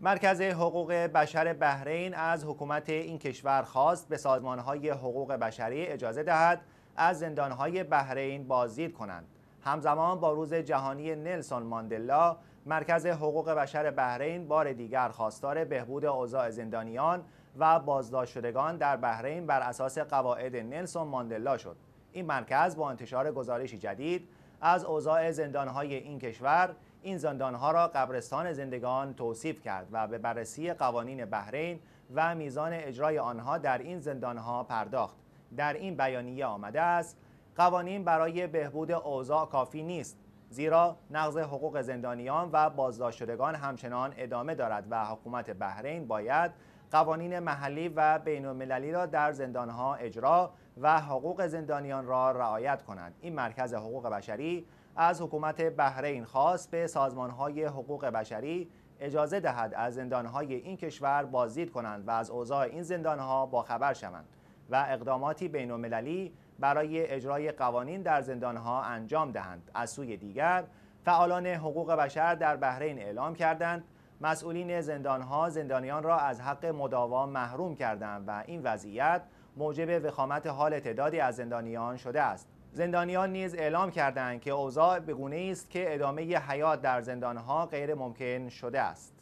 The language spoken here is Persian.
مرکز حقوق بشر بحرین از حکومت این کشور خواست به سازمانهای حقوق بشری اجازه دهد از زندانهای بحرین بازدید کنند. همزمان با روز جهانی نلسون ماندلا مرکز حقوق بشر بحرین بار دیگر خواستار بهبود اوضاع زندانیان و بازداشت شدگان در بحرین بر اساس قواعد نلسون ماندلا شد این مرکز با انتشار گزارشی جدید از اوضاع زندانهای این کشور این زندانها را قبرستان زندگان توصیف کرد و به بررسی قوانین بحرین و میزان اجرای آنها در این زندانها پرداخت در این بیانیه آمده است قوانین برای بهبود اوضاع کافی نیست زیرا نقض حقوق زندانیان و بازداشت شدگان همچنان ادامه دارد و حکومت بحرین باید قوانین محلی و بین المللی را در زندانها اجرا و حقوق زندانیان را رعایت کنند این مرکز حقوق بشری از حکومت بحرین خواست به سازمانهای حقوق بشری اجازه دهد از زندانهای این کشور بازدید کنند و از اوضاع این زندانها باخبر شوند و اقداماتی بین المللی برای اجرای قوانین در زندانها انجام دهند از سوی دیگر فعالان حقوق بشر در بحرین اعلام کردند مسئولین زندانها زندانیان را از حق مداوا محروم کردند و این وضعیت موجب وخامت حال تعدادی از زندانیان شده است زندانیان نیز اعلام کردند که اوضاع به گونه‌ای است که ادامه ی حیات در زندانها غیر ممکن شده است